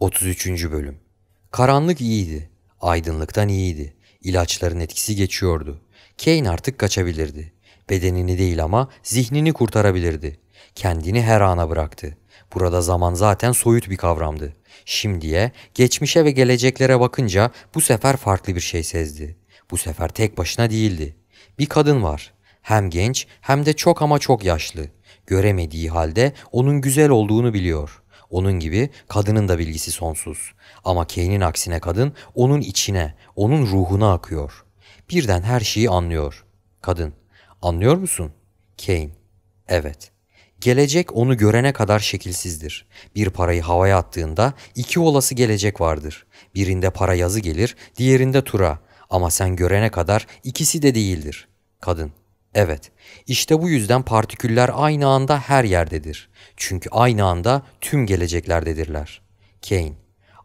33. Bölüm Karanlık iyiydi. Aydınlıktan iyiydi. İlaçların etkisi geçiyordu. Kane artık kaçabilirdi. Bedenini değil ama zihnini kurtarabilirdi. Kendini her ana bıraktı. Burada zaman zaten soyut bir kavramdı. Şimdiye, geçmişe ve geleceklere bakınca bu sefer farklı bir şey sezdi. Bu sefer tek başına değildi. Bir kadın var. Hem genç hem de çok ama çok yaşlı. Göremediği halde onun güzel olduğunu biliyor. Onun gibi kadının da bilgisi sonsuz. Ama Kane'in aksine kadın onun içine, onun ruhuna akıyor. Birden her şeyi anlıyor. Kadın, anlıyor musun? Kane, evet. Gelecek onu görene kadar şekilsizdir. Bir parayı havaya attığında iki olası gelecek vardır. Birinde para yazı gelir, diğerinde tura. Ama sen görene kadar ikisi de değildir. Kadın, Evet, işte bu yüzden partiküller aynı anda her yerdedir. Çünkü aynı anda tüm geleceklerdedirler. Kane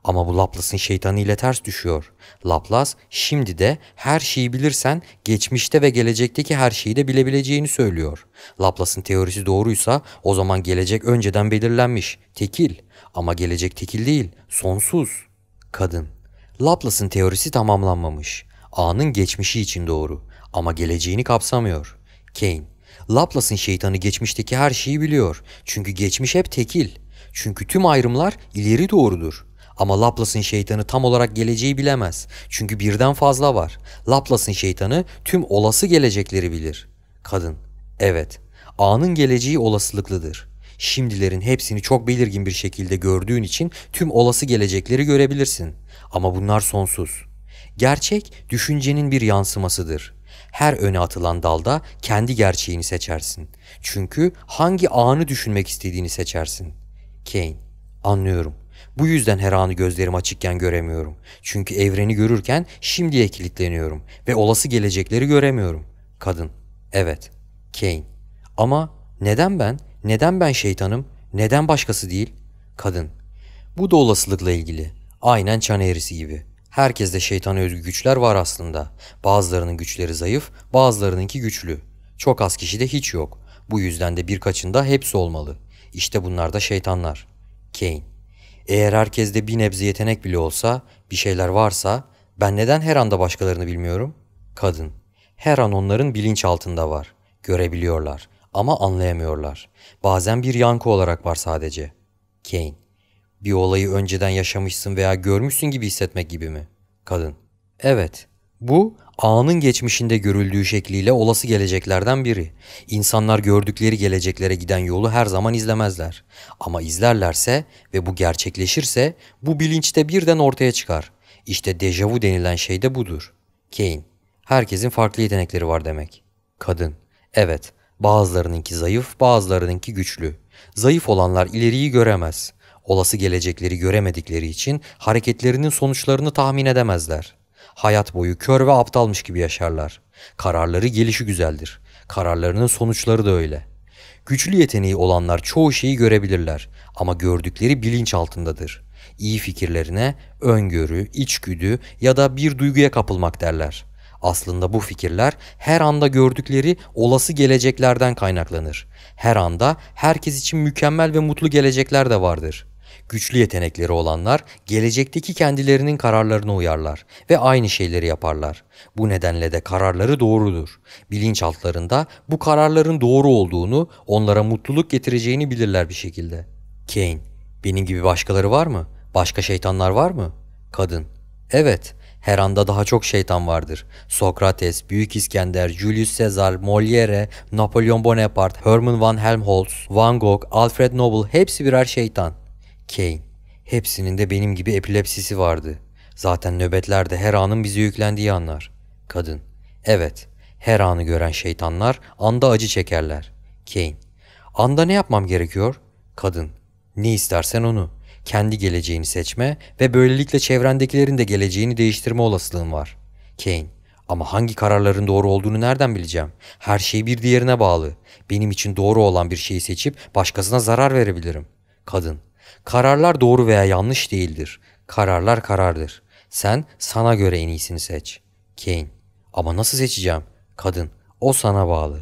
ama bu Laplace'ın şeytanı ile ters düşüyor. Laplace şimdi de her şeyi bilirsen geçmişte ve gelecekteki her şeyi de bilebileceğini söylüyor. Laplace'ın teorisi doğruysa o zaman gelecek önceden belirlenmiş, tekil. Ama gelecek tekil değil, sonsuz. Kadın. Laplace'ın teorisi tamamlanmamış. A'nın geçmişi için doğru ama geleceğini kapsamıyor. Kane. Laplace'ın şeytanı geçmişteki her şeyi biliyor. Çünkü geçmiş hep tekil. Çünkü tüm ayrımlar ileri doğrudur. Ama Laplace'ın şeytanı tam olarak geleceği bilemez. Çünkü birden fazla var. Laplace'ın şeytanı tüm olası gelecekleri bilir. Kadın. Evet. Anın geleceği olasılıklıdır. Şimdilerin hepsini çok belirgin bir şekilde gördüğün için tüm olası gelecekleri görebilirsin. Ama bunlar sonsuz. Gerçek düşüncenin bir yansımasıdır her öne atılan dalda kendi gerçeğini seçersin. Çünkü hangi anı düşünmek istediğini seçersin. Kane, anlıyorum. Bu yüzden her anı gözlerim açıkken göremiyorum. Çünkü evreni görürken şimdiye kilitleniyorum ve olası gelecekleri göremiyorum. Kadın, evet. Kane, ama neden ben? Neden ben şeytanım? Neden başkası değil? Kadın, bu da olasılıkla ilgili. Aynen çan eğrisi gibi.'' Herkeste şeytana özgü güçler var aslında. Bazılarının güçleri zayıf, bazılarınınki güçlü. Çok az kişi de hiç yok. Bu yüzden de birkaçında hepsi olmalı. İşte bunlar da şeytanlar. Kane. Eğer herkeste bir nebze yetenek bile olsa, bir şeyler varsa, ben neden her anda başkalarını bilmiyorum? Kadın. Her an onların bilinç altında var. Görebiliyorlar ama anlayamıyorlar. Bazen bir yankı olarak var sadece. Kane. Bir olayı önceden yaşamışsın veya görmüşsün gibi hissetmek gibi mi? Kadın. Evet. Bu anın geçmişinde görüldüğü şekliyle olası geleceklerden biri. İnsanlar gördükleri geleceklere giden yolu her zaman izlemezler. Ama izlerlerse ve bu gerçekleşirse bu bilinçte birden ortaya çıkar. İşte dejavu denilen şey de budur. Kane. Herkesin farklı yetenekleri var demek. Kadın. Evet. Bazılarınınki zayıf, bazılarınınki güçlü. Zayıf olanlar ileriyi göremez. Olası gelecekleri göremedikleri için hareketlerinin sonuçlarını tahmin edemezler. Hayat boyu kör ve aptalmış gibi yaşarlar. Kararları gelişi güzeldir. Kararlarının sonuçları da öyle. Güçlü yeteneği olanlar çoğu şeyi görebilirler ama gördükleri bilinç altındadır. İyi fikirlerine öngörü, içgüdü ya da bir duyguya kapılmak derler. Aslında bu fikirler her anda gördükleri olası geleceklerden kaynaklanır. Her anda herkes için mükemmel ve mutlu gelecekler de vardır. Güçlü yetenekleri olanlar gelecekteki kendilerinin kararlarını uyarlar ve aynı şeyleri yaparlar. Bu nedenle de kararları doğrudur. Bilinçaltlarında bu kararların doğru olduğunu, onlara mutluluk getireceğini bilirler bir şekilde. Kane, benim gibi başkaları var mı? Başka şeytanlar var mı? Kadın, evet.'' Her anda daha çok şeytan vardır. Sokrates, Büyük İskender, Julius Caesar, Molière, Napolyon Bonaparte, Herman van Helmholtz, Van Gogh, Alfred Nobel hepsi birer şeytan. Kane. Hepsinin de benim gibi epilepsisi vardı. Zaten nöbetlerde her anın bize yüklendiği anlar. Kadın. Evet. Her anı gören şeytanlar anda acı çekerler. Kane. Anda ne yapmam gerekiyor? Kadın. Ne istersen onu. Kendi geleceğini seçme ve böylelikle çevrendekilerin de geleceğini değiştirme olasılığın var. Kane. Ama hangi kararların doğru olduğunu nereden bileceğim? Her şey bir diğerine bağlı. Benim için doğru olan bir şeyi seçip başkasına zarar verebilirim. Kadın. Kararlar doğru veya yanlış değildir. Kararlar karardır. Sen sana göre en iyisini seç. Kane. Ama nasıl seçeceğim? Kadın. O sana bağlı.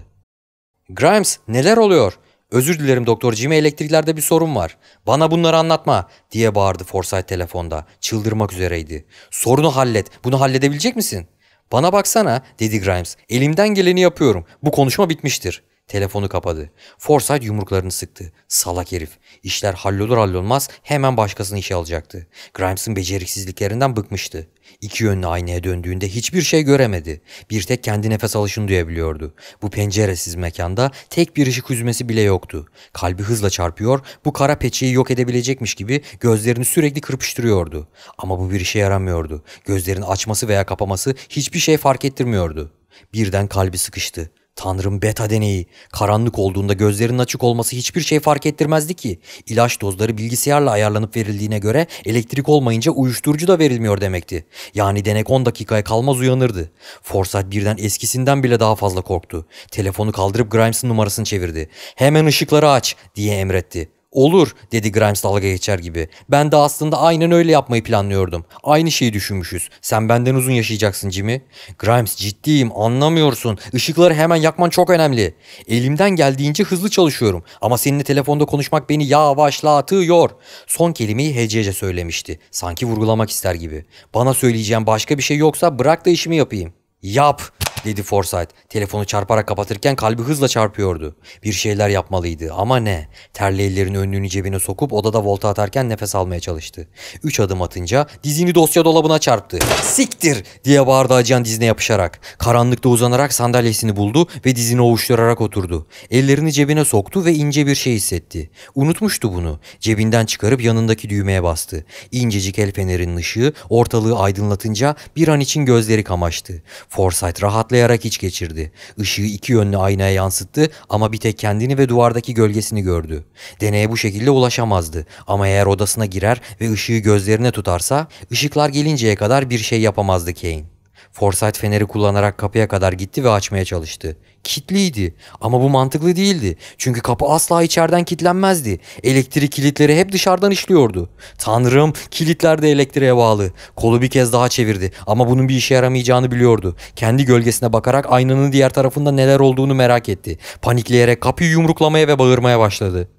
Grimes neler oluyor? Özür dilerim Doktor Jim'e elektriklerde bir sorun var. Bana bunları anlatma diye bağırdı Forsyth telefonda. Çıldırmak üzereydi. Sorunu hallet. Bunu halledebilecek misin? Bana baksana dedi Grimes. Elimden geleni yapıyorum. Bu konuşma bitmiştir. Telefonu kapadı. Forsyth yumruklarını sıktı. Salak herif. İşler hallolur hallolmaz hemen başkasını işe alacaktı. Grimes'ın beceriksizliklerinden bıkmıştı. İki yönlü aynaya döndüğünde hiçbir şey göremedi. Bir tek kendi nefes alışını duyabiliyordu. Bu penceresiz mekanda tek bir ışık hüzmesi bile yoktu. Kalbi hızla çarpıyor, bu kara peçeyi yok edebilecekmiş gibi gözlerini sürekli kırpıştırıyordu. Ama bu bir işe yaramıyordu. Gözlerini açması veya kapaması hiçbir şey fark ettirmiyordu. Birden kalbi sıkıştı. Tanrım beta deneyi. Karanlık olduğunda gözlerinin açık olması hiçbir şey fark ettirmezdi ki. İlaç dozları bilgisayarla ayarlanıp verildiğine göre elektrik olmayınca uyuşturucu da verilmiyor demekti. Yani denek 10 dakikaya kalmaz uyanırdı. Forsyth birden eskisinden bile daha fazla korktu. Telefonu kaldırıp Grimes'ın numarasını çevirdi. Hemen ışıkları aç diye emretti. Olur dedi Grimes dalga geçer gibi. Ben de aslında aynen öyle yapmayı planlıyordum. Aynı şeyi düşünmüşüz. Sen benden uzun yaşayacaksın Jimmy. Grimes ciddiyim anlamıyorsun. Işıkları hemen yakman çok önemli. Elimden geldiğince hızlı çalışıyorum. Ama seninle telefonda konuşmak beni yavaşlatıyor. Son kelimeyi hecece söylemişti. Sanki vurgulamak ister gibi. Bana söyleyeceğim başka bir şey yoksa bırak da işimi yapayım. Yap dedi Forsyth. Telefonu çarparak kapatırken kalbi hızla çarpıyordu. Bir şeyler yapmalıydı ama ne? Terli ellerini önlüğünü cebine sokup odada volta atarken nefes almaya çalıştı. Üç adım atınca dizini dosya dolabına çarptı. Siktir diye bağırdı acıyan dizine yapışarak. Karanlıkta uzanarak sandalyesini buldu ve dizini ovuşturarak oturdu. Ellerini cebine soktu ve ince bir şey hissetti. Unutmuştu bunu. Cebinden çıkarıp yanındaki düğmeye bastı. İncecik el fenerinin ışığı ortalığı aydınlatınca bir an için gözleri kamaştı. Forsyth rahatladı Atlayarak iç geçirdi. Işığı iki yönlü aynaya yansıttı ama bir tek kendini ve duvardaki gölgesini gördü. Deneye bu şekilde ulaşamazdı ama eğer odasına girer ve ışığı gözlerine tutarsa ışıklar gelinceye kadar bir şey yapamazdı Kane. Forsyth feneri kullanarak kapıya kadar gitti ve açmaya çalıştı. Kitliydi ama bu mantıklı değildi. Çünkü kapı asla içeriden kilitlenmezdi. Elektrik kilitleri hep dışarıdan işliyordu. Tanrım kilitler de elektriğe bağlı. Kolu bir kez daha çevirdi ama bunun bir işe yaramayacağını biliyordu. Kendi gölgesine bakarak aynanın diğer tarafında neler olduğunu merak etti. Panikleyerek kapıyı yumruklamaya ve bağırmaya başladı.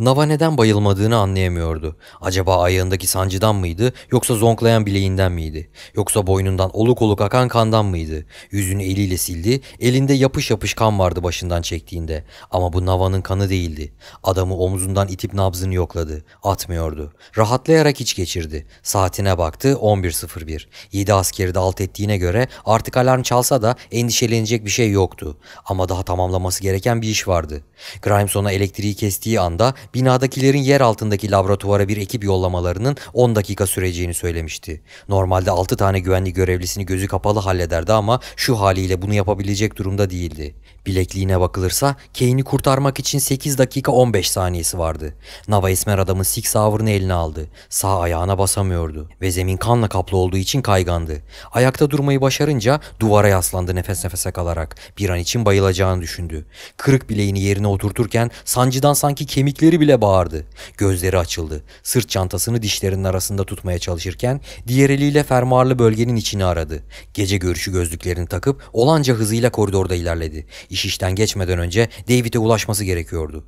Nava neden bayılmadığını anlayamıyordu. Acaba ayağındaki sancıdan mıydı yoksa zonklayan bileğinden miydi? Yoksa boynundan oluk oluk akan kandan mıydı? Yüzünü eliyle sildi, elinde yapış yapış kan vardı başından çektiğinde. Ama bu Nava'nın kanı değildi. Adamı omzundan itip nabzını yokladı. Atmıyordu. Rahatlayarak iç geçirdi. Saatine baktı 11.01. 7 askeri de alt ettiğine göre artık alarm çalsa da endişelenecek bir şey yoktu. Ama daha tamamlaması gereken bir iş vardı. Grimes ona elektriği kestiği anda binadakilerin yer altındaki laboratuvara bir ekip yollamalarının 10 dakika süreceğini söylemişti. Normalde 6 tane güvenlik görevlisini gözü kapalı hallederdi ama şu haliyle bunu yapabilecek durumda değildi. Bilekliğine bakılırsa Kane'i kurtarmak için 8 dakika 15 saniyesi vardı. Nava Esmer adamın Six Hour'ını eline aldı. Sağ ayağına basamıyordu ve zemin kanla kaplı olduğu için kaygandı. Ayakta durmayı başarınca duvara yaslandı nefes nefese kalarak. Bir an için bayılacağını düşündü. Kırık bileğini yerine oturturken sancıdan sanki kemikleri bile bağırdı. Gözleri açıldı. Sırt çantasını dişlerinin arasında tutmaya çalışırken diğer eliyle fermuarlı bölgenin içini aradı. Gece görüşü gözlüklerini takıp olanca hızıyla koridorda ilerledi. İş işten geçmeden önce David'e ulaşması gerekiyordu.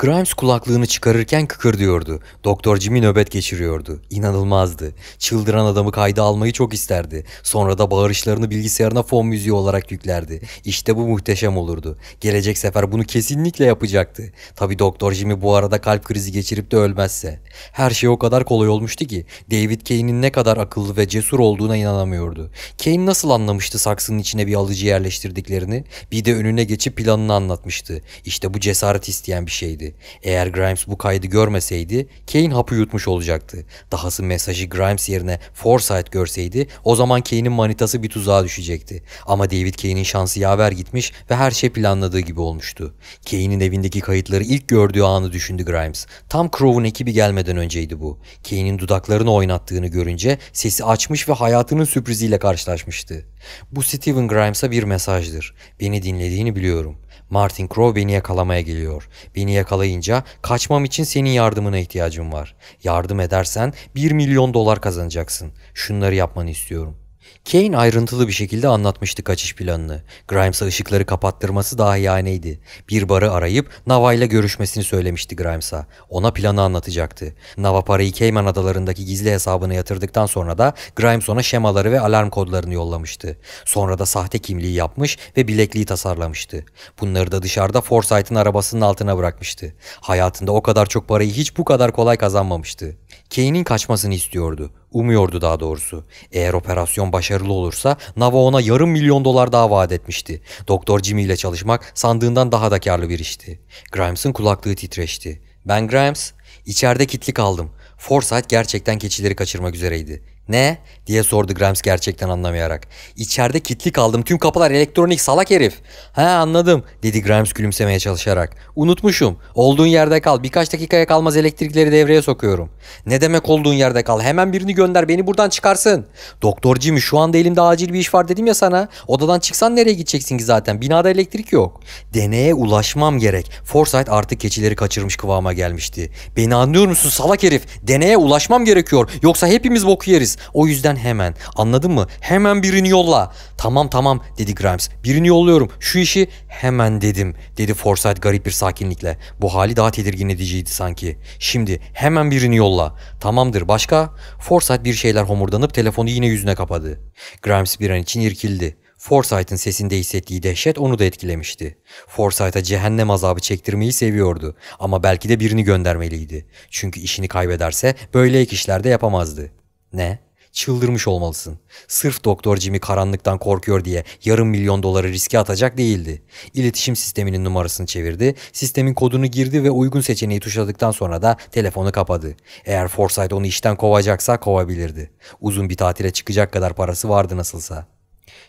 Grimes kulaklığını çıkarırken kıkırdıyordu. Doktor Jimmy nöbet geçiriyordu. İnanılmazdı. Çıldıran adamı kayda almayı çok isterdi. Sonra da bağırışlarını bilgisayarına fon müziği olarak yüklerdi. İşte bu muhteşem olurdu. Gelecek sefer bunu kesinlikle yapacaktı. Tabi Doktor Jimmy bu arada kalp krizi geçirip de ölmezse. Her şey o kadar kolay olmuştu ki David Kane'in ne kadar akıllı ve cesur olduğuna inanamıyordu. Kane nasıl anlamıştı saksının içine bir alıcı yerleştirdiklerini? Bir de önüne geçip planını anlatmıştı. İşte bu cesaret isteyen bir şeydi değildi. Eğer Grimes bu kaydı görmeseydi Kane hapı yutmuş olacaktı. Dahası mesajı Grimes yerine Forsyth görseydi o zaman Kane'in manitası bir tuzağa düşecekti. Ama David Kane'in şansı yaver gitmiş ve her şey planladığı gibi olmuştu. Kane'in evindeki kayıtları ilk gördüğü anı düşündü Grimes. Tam Crow'un ekibi gelmeden önceydi bu. Kane'in dudaklarını oynattığını görünce sesi açmış ve hayatının sürpriziyle karşılaşmıştı. Bu Steven Grimes'a bir mesajdır. Beni dinlediğini biliyorum. Martin Crow beni yakalamaya geliyor. Beni yakalayınca kaçmam için senin yardımına ihtiyacım var. Yardım edersen 1 milyon dolar kazanacaksın. Şunları yapmanı istiyorum. Kane ayrıntılı bir şekilde anlatmıştı kaçış planını. Grimes'a ışıkları kapattırması daha dahiyaneydi. Bir barı arayıp Nava ile görüşmesini söylemişti Grimes'a. Ona planı anlatacaktı. Nava parayı Cayman adalarındaki gizli hesabına yatırdıktan sonra da Grimes ona şemaları ve alarm kodlarını yollamıştı. Sonra da sahte kimliği yapmış ve bilekliği tasarlamıştı. Bunları da dışarıda Forsyth'ın arabasının altına bırakmıştı. Hayatında o kadar çok parayı hiç bu kadar kolay kazanmamıştı. Kane'in kaçmasını istiyordu. Umuyordu daha doğrusu. Eğer operasyon başarılı olursa Nava ona yarım milyon dolar daha vaat etmişti. Doktor Jimmy ile çalışmak sandığından daha da karlı bir işti. Grimes'ın kulaklığı titreşti. Ben Grimes, içeride kitli kaldım. Forsyth gerçekten keçileri kaçırmak üzereydi. Ne? diye sordu Grams gerçekten anlamayarak. İçeride kilitli kaldım tüm kapılar elektronik salak herif. Ha anladım dedi Grams gülümsemeye çalışarak. Unutmuşum olduğun yerde kal birkaç dakikaya kalmaz elektrikleri devreye sokuyorum. Ne demek olduğun yerde kal hemen birini gönder beni buradan çıkarsın. Doktor Jimmy şu anda elimde acil bir iş var dedim ya sana. Odadan çıksan nereye gideceksin ki zaten binada elektrik yok. Deneye ulaşmam gerek. Forsyth artık keçileri kaçırmış kıvama gelmişti. Beni anlıyor musun salak herif deneye ulaşmam gerekiyor yoksa hepimiz boku yeriz. O yüzden hemen. Anladın mı? Hemen birini yolla. Tamam tamam dedi Grimes. Birini yolluyorum. Şu işi hemen dedim dedi Forsyth garip bir sakinlikle. Bu hali daha tedirgin ediciydi sanki. Şimdi hemen birini yolla. Tamamdır başka? Forsyth bir şeyler homurdanıp telefonu yine yüzüne kapadı. Grimes bir an için irkildi. Forsyth'ın sesinde hissettiği dehşet onu da etkilemişti. Forsyth'a cehennem azabı çektirmeyi seviyordu ama belki de birini göndermeliydi. Çünkü işini kaybederse böyle ek işler de yapamazdı. Ne? çıldırmış olmalısın. Sırf Doktor Jimmy karanlıktan korkuyor diye yarım milyon doları riske atacak değildi. İletişim sisteminin numarasını çevirdi, sistemin kodunu girdi ve uygun seçeneği tuşladıktan sonra da telefonu kapadı. Eğer Forsyth onu işten kovacaksa kovabilirdi. Uzun bir tatile çıkacak kadar parası vardı nasılsa.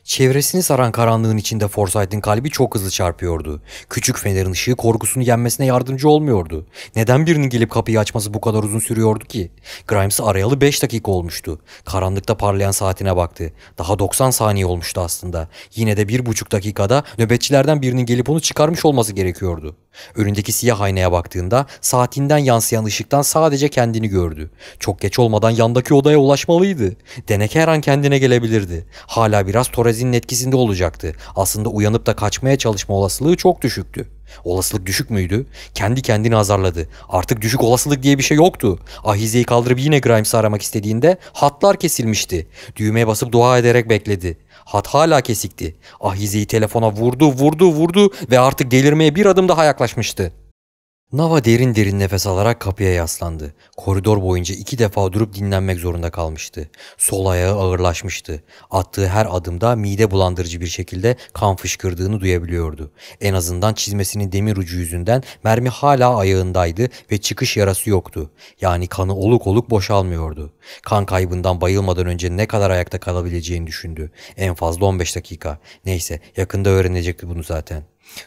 Çevresini saran karanlığın içinde Forsyth'in kalbi çok hızlı çarpıyordu. Küçük fenerin ışığı korkusunu yenmesine yardımcı olmuyordu. Neden birinin gelip kapıyı açması bu kadar uzun sürüyordu ki? Grimes'ı arayalı 5 dakika olmuştu. Karanlıkta parlayan saatine baktı. Daha 90 saniye olmuştu aslında. Yine de 1,5 dakikada nöbetçilerden birinin gelip onu çıkarmış olması gerekiyordu. Önündeki siyah aynaya baktığında saatinden yansıyan ışıktan sadece kendini gördü. Çok geç olmadan yandaki odaya ulaşmalıydı. Denek her an kendine gelebilirdi. Hala biraz Torres'in etkisinde olacaktı. Aslında uyanıp da kaçmaya çalışma olasılığı çok düşüktü. Olasılık düşük müydü? Kendi kendini azarladı. Artık düşük olasılık diye bir şey yoktu. Ahize'yi kaldırıp yine Grimes'ı aramak istediğinde hatlar kesilmişti. Düğmeye basıp dua ederek bekledi. Hat hala kesikti. Ahize'yi telefona vurdu, vurdu, vurdu ve artık delirmeye bir adım daha yaklaşmıştı. Nava derin derin nefes alarak kapıya yaslandı. Koridor boyunca iki defa durup dinlenmek zorunda kalmıştı. Sol ayağı ağırlaşmıştı. Attığı her adımda mide bulandırıcı bir şekilde kan fışkırdığını duyabiliyordu. En azından çizmesinin demir ucu yüzünden mermi hala ayağındaydı ve çıkış yarası yoktu. Yani kanı oluk oluk boşalmıyordu. Kan kaybından bayılmadan önce ne kadar ayakta kalabileceğini düşündü. En fazla 15 dakika. Neyse yakında öğrenecekti bunu zaten.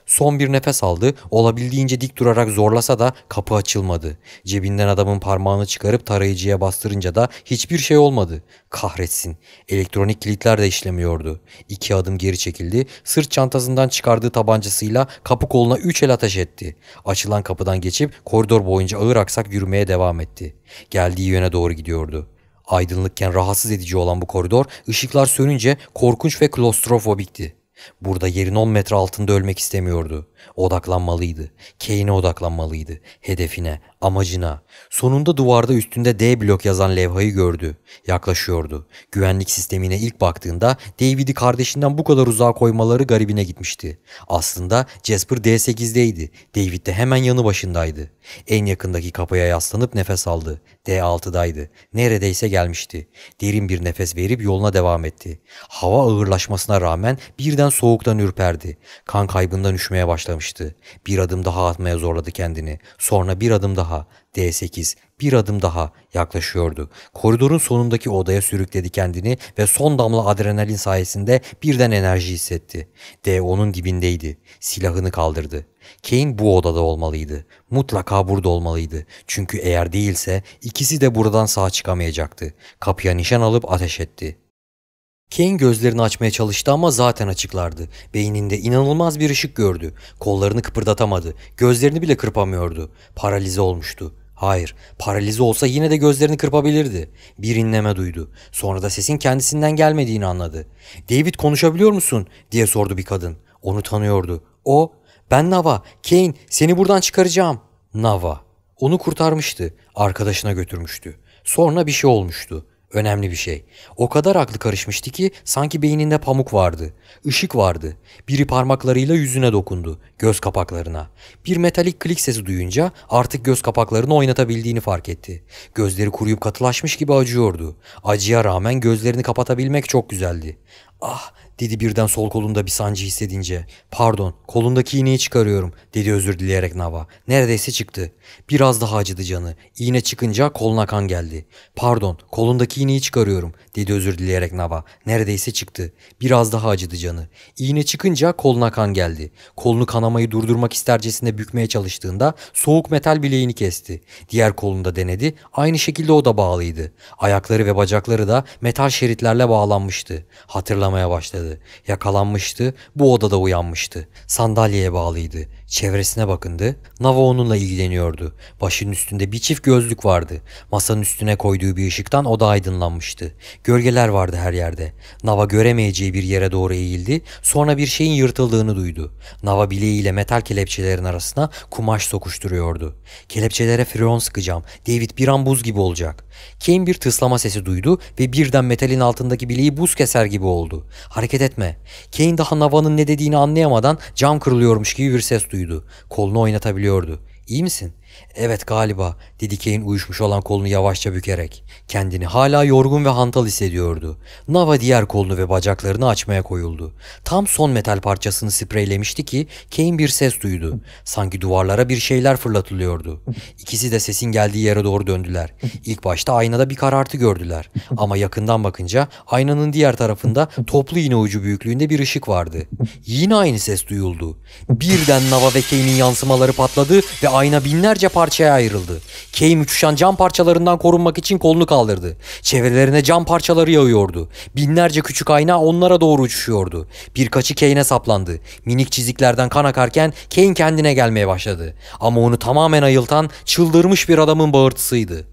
Son bir nefes aldı, olabildiğince dik durarak zorlasa da kapı açılmadı. Cebinden adamın parmağını çıkarıp tarayıcıya bastırınca da hiçbir şey olmadı. Kahretsin, elektronik kilitler de işlemiyordu. İki adım geri çekildi, sırt çantasından çıkardığı tabancasıyla kapı koluna üç el ateş etti. Açılan kapıdan geçip koridor boyunca ağır aksak yürümeye devam etti. Geldiği yöne doğru gidiyordu. Aydınlıkken rahatsız edici olan bu koridor ışıklar sönünce korkunç ve klostrofobikti. Burada yerin 10 metre altında ölmek istemiyordu. Odaklanmalıydı. Kane'e odaklanmalıydı. Hedefine, amacına. Sonunda duvarda üstünde D blok yazan levhayı gördü. Yaklaşıyordu. Güvenlik sistemine ilk baktığında David'i kardeşinden bu kadar uzağa koymaları garibine gitmişti. Aslında Jasper D8'deydi. David de hemen yanı başındaydı. En yakındaki kapıya yaslanıp nefes aldı. D6'daydı. Neredeyse gelmişti. Derin bir nefes verip yoluna devam etti. Hava ağırlaşmasına rağmen birden soğuktan ürperdi. Kan kaybından üşümeye başladı başlamıştı. Bir adım daha atmaya zorladı kendini. Sonra bir adım daha. D8 bir adım daha yaklaşıyordu. Koridorun sonundaki odaya sürükledi kendini ve son damla adrenalin sayesinde birden enerji hissetti. d onun dibindeydi. Silahını kaldırdı. Kane bu odada olmalıydı. Mutlaka burada olmalıydı. Çünkü eğer değilse ikisi de buradan sağ çıkamayacaktı. Kapıya nişan alıp ateş etti. Kane gözlerini açmaya çalıştı ama zaten açıklardı. Beyninde inanılmaz bir ışık gördü. Kollarını kıpırdatamadı. Gözlerini bile kırpamıyordu. Paralize olmuştu. Hayır, paralize olsa yine de gözlerini kırpabilirdi. Bir inleme duydu. Sonra da sesin kendisinden gelmediğini anladı. "David konuşabiliyor musun?" diye sordu bir kadın. Onu tanıyordu. O, "Ben Nava, Kane, seni buradan çıkaracağım." Nava. Onu kurtarmıştı. Arkadaşına götürmüştü. Sonra bir şey olmuştu. Önemli bir şey. O kadar aklı karışmıştı ki sanki beyninde pamuk vardı. Işık vardı. Biri parmaklarıyla yüzüne dokundu. Göz kapaklarına. Bir metalik klik sesi duyunca artık göz kapaklarını oynatabildiğini fark etti. Gözleri kuruyup katılaşmış gibi acıyordu. Acıya rağmen gözlerini kapatabilmek çok güzeldi. Ah dedi birden sol kolunda bir sancı hissedince. Pardon, kolundaki iğneyi çıkarıyorum, dedi özür dileyerek Nava. Neredeyse çıktı. Biraz daha acıdı canı. İğne çıkınca koluna kan geldi. Pardon, kolundaki iğneyi çıkarıyorum, dedi özür dileyerek Nava. Neredeyse çıktı. Biraz daha acıdı canı. İğne çıkınca koluna kan geldi. Kolunu kanamayı durdurmak istercesine bükmeye çalıştığında soğuk metal bileğini kesti. Diğer kolunda denedi. Aynı şekilde o da bağlıydı. Ayakları ve bacakları da metal şeritlerle bağlanmıştı. Hatırlamaya başladı vardı. Yakalanmıştı, bu odada uyanmıştı. Sandalyeye bağlıydı. Çevresine bakındı. Nava onunla ilgileniyordu. Başının üstünde bir çift gözlük vardı. Masanın üstüne koyduğu bir ışıktan oda aydınlanmıştı. Gölgeler vardı her yerde. Nava göremeyeceği bir yere doğru eğildi. Sonra bir şeyin yırtıldığını duydu. Nava bileğiyle metal kelepçelerin arasına kumaş sokuşturuyordu. Kelepçelere freon sıkacağım. David bir an buz gibi olacak. Kane bir tıslama sesi duydu ve birden metalin altındaki bileği buz keser gibi oldu. Hareket hareket etme. Kane daha Nava'nın ne dediğini anlayamadan cam kırılıyormuş gibi bir ses duydu. Kolunu oynatabiliyordu. İyi misin? Evet galiba dedi Kane uyuşmuş olan kolunu yavaşça bükerek. Kendini hala yorgun ve hantal hissediyordu. Nava diğer kolunu ve bacaklarını açmaya koyuldu. Tam son metal parçasını spreylemişti ki Kane bir ses duydu. Sanki duvarlara bir şeyler fırlatılıyordu. İkisi de sesin geldiği yere doğru döndüler. İlk başta aynada bir karartı gördüler. Ama yakından bakınca aynanın diğer tarafında toplu iğne ucu büyüklüğünde bir ışık vardı. Yine aynı ses duyuldu. Birden Nava ve Kane'in yansımaları patladı ve ayna binlerce yüzlerce parçaya ayrıldı. Kane uçuşan cam parçalarından korunmak için kolunu kaldırdı. Çevrelerine cam parçaları yağıyordu. Binlerce küçük ayna onlara doğru uçuşuyordu. Birkaçı Kane'e saplandı. Minik çiziklerden kan akarken Kane kendine gelmeye başladı. Ama onu tamamen ayıltan çıldırmış bir adamın bağırtısıydı.